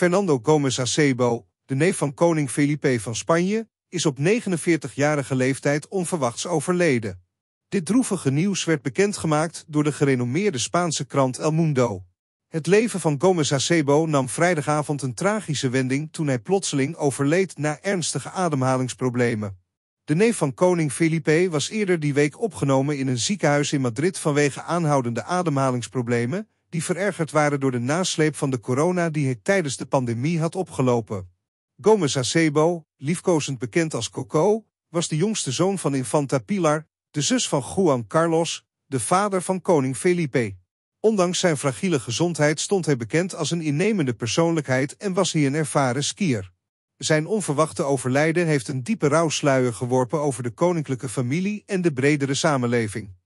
Fernando Gomes Acebo, de neef van koning Felipe van Spanje, is op 49-jarige leeftijd onverwachts overleden. Dit droevige nieuws werd bekendgemaakt door de gerenommeerde Spaanse krant El Mundo. Het leven van Gomez Acebo nam vrijdagavond een tragische wending toen hij plotseling overleed na ernstige ademhalingsproblemen. De neef van koning Felipe was eerder die week opgenomen in een ziekenhuis in Madrid vanwege aanhoudende ademhalingsproblemen die verergerd waren door de nasleep van de corona die hij tijdens de pandemie had opgelopen. Gomez Acebo, liefkozend bekend als Coco, was de jongste zoon van Infanta Pilar, de zus van Juan Carlos, de vader van koning Felipe. Ondanks zijn fragiele gezondheid stond hij bekend als een innemende persoonlijkheid en was hij een ervaren skier. Zijn onverwachte overlijden heeft een diepe rouwsluier geworpen over de koninklijke familie en de bredere samenleving.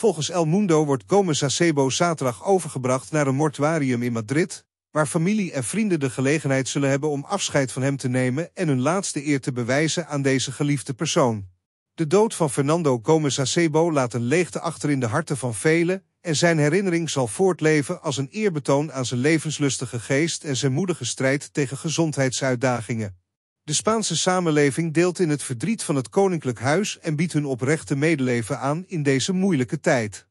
Volgens El Mundo wordt Gomez Acebo zaterdag overgebracht naar een mortuarium in Madrid, waar familie en vrienden de gelegenheid zullen hebben om afscheid van hem te nemen en hun laatste eer te bewijzen aan deze geliefde persoon. De dood van Fernando Gomez Acebo laat een leegte achter in de harten van velen en zijn herinnering zal voortleven als een eerbetoon aan zijn levenslustige geest en zijn moedige strijd tegen gezondheidsuitdagingen. De Spaanse samenleving deelt in het verdriet van het koninklijk huis en biedt hun oprechte medeleven aan in deze moeilijke tijd.